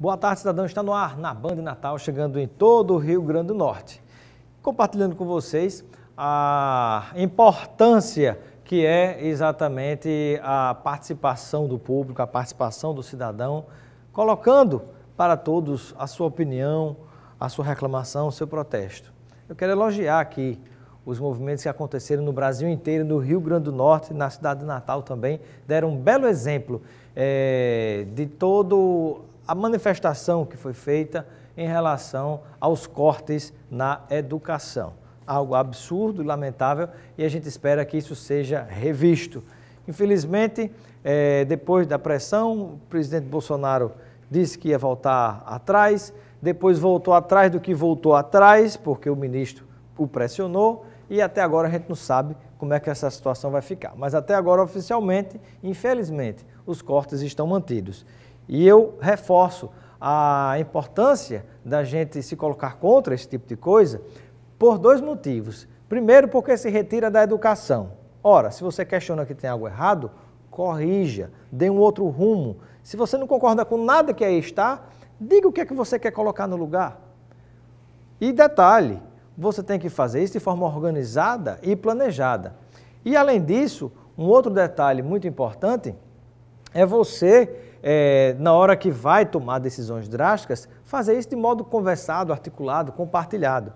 Boa tarde, cidadão. Está no ar na Band Natal, chegando em todo o Rio Grande do Norte. Compartilhando com vocês a importância que é exatamente a participação do público, a participação do cidadão, colocando para todos a sua opinião, a sua reclamação, o seu protesto. Eu quero elogiar aqui os movimentos que aconteceram no Brasil inteiro, no Rio Grande do Norte, na cidade de Natal também, deram um belo exemplo é, de todo a manifestação que foi feita em relação aos cortes na educação. Algo absurdo, lamentável, e a gente espera que isso seja revisto. Infelizmente, é, depois da pressão, o presidente Bolsonaro disse que ia voltar atrás, depois voltou atrás do que voltou atrás, porque o ministro o pressionou, e até agora a gente não sabe como é que essa situação vai ficar. Mas até agora, oficialmente, infelizmente, os cortes estão mantidos. E eu reforço a importância da gente se colocar contra esse tipo de coisa por dois motivos. Primeiro, porque se retira da educação. Ora, se você questiona que tem algo errado, corrija, dê um outro rumo. Se você não concorda com nada que aí está, diga o que é que você quer colocar no lugar. E detalhe, você tem que fazer isso de forma organizada e planejada. E além disso, um outro detalhe muito importante é você é, na hora que vai tomar decisões drásticas, fazer isso de modo conversado, articulado, compartilhado.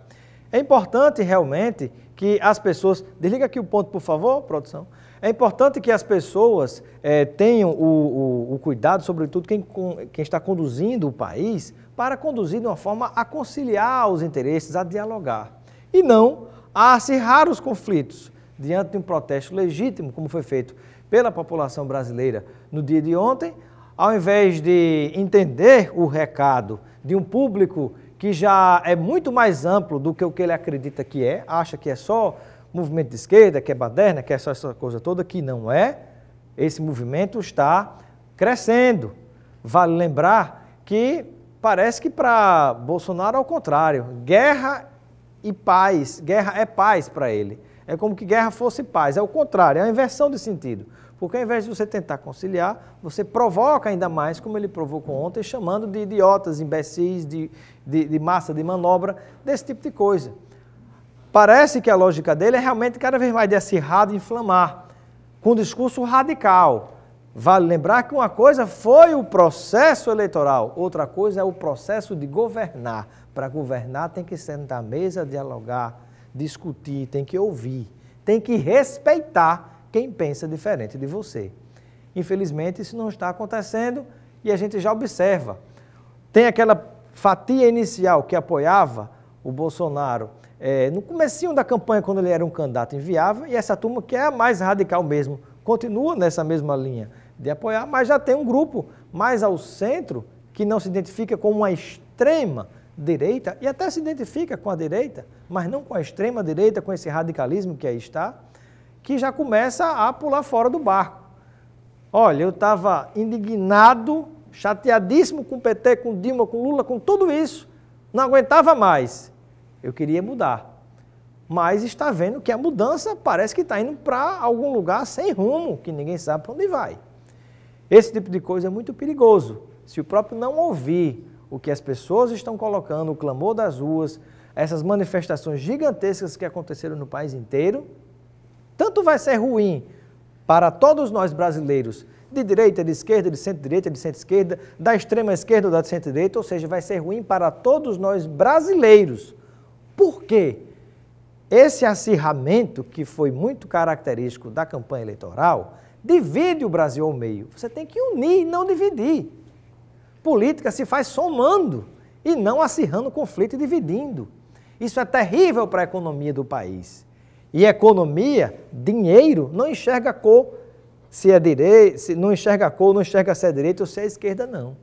É importante realmente que as pessoas. Desliga aqui o ponto, por favor, produção. É importante que as pessoas é, tenham o, o, o, cuidado, sobretudo quem, quem está conduzindo o país, para conduzir de uma forma a conciliar os interesses, a dialogar. E não a acirrar os conflitos diante de um protesto legítimo, como foi feito pela população brasileira no dia de ontem, ao invés de entender o recado de um público que já é muito mais amplo do que o que ele acredita que é, acha que é só movimento de esquerda, que é baderna, que é só essa coisa toda, que não é, esse movimento está crescendo. Vale lembrar que parece que para Bolsonaro, ao é contrário, guerra e paz, guerra é paz para ele. É como que guerra fosse paz. É o contrário, é a inversão de sentido. Porque ao invés de você tentar conciliar, você provoca ainda mais, como ele provocou ontem, chamando de idiotas, imbecis, de, de, de massa de manobra, desse tipo de coisa. Parece que a lógica dele é realmente cada vez mais de acirrar, de inflamar, com um discurso radical. Vale lembrar que uma coisa foi o processo eleitoral, outra coisa é o processo de governar. Para governar tem que sentar à mesa, dialogar, discutir, tem que ouvir, tem que respeitar quem pensa diferente de você. Infelizmente, isso não está acontecendo e a gente já observa. Tem aquela fatia inicial que apoiava o Bolsonaro é, no comecinho da campanha, quando ele era um candidato inviável, e essa turma que é a mais radical mesmo, continua nessa mesma linha de apoiar, mas já tem um grupo mais ao centro que não se identifica como uma extrema direita e até se identifica com a direita, mas não com a extrema direita, com esse radicalismo que aí está, que já começa a pular fora do barco. Olha, eu estava indignado, chateadíssimo com o PT, com Dilma, com Lula, com tudo isso, não aguentava mais. Eu queria mudar. Mas está vendo que a mudança parece que está indo para algum lugar sem rumo, que ninguém sabe para onde vai. Esse tipo de coisa é muito perigoso. Se o próprio não ouvir o que as pessoas estão colocando, o clamor das ruas, essas manifestações gigantescas que aconteceram no país inteiro, tanto vai ser ruim para todos nós brasileiros, de direita, de esquerda, de centro-direita, de centro-esquerda, da extrema esquerda ou da centro-direita, ou seja, vai ser ruim para todos nós brasileiros. Por quê? Esse acirramento que foi muito característico da campanha eleitoral divide o Brasil ao meio. Você tem que unir, não dividir. Política se faz somando e não acirrando conflito e dividindo. Isso é terrível para a economia do país. E economia, dinheiro, não enxerga cor se é direito, se não enxerga cor, não enxerga se é direita ou se é esquerda, não.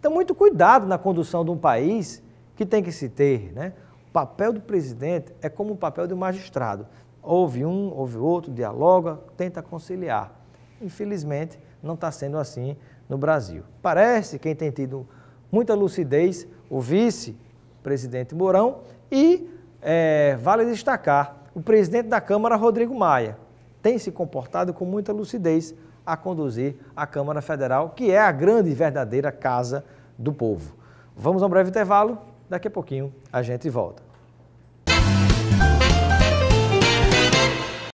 Então, muito cuidado na condução de um país que tem que se ter. Né? O papel do presidente é como o papel do magistrado. Houve um, houve outro, dialoga, tenta conciliar. Infelizmente, não está sendo assim no Brasil. Parece quem tem tido muita lucidez, o vice-presidente Mourão, e é, vale destacar o presidente da Câmara, Rodrigo Maia, tem se comportado com muita lucidez a conduzir a Câmara Federal, que é a grande e verdadeira casa do povo. Vamos a um breve intervalo, daqui a pouquinho a gente volta.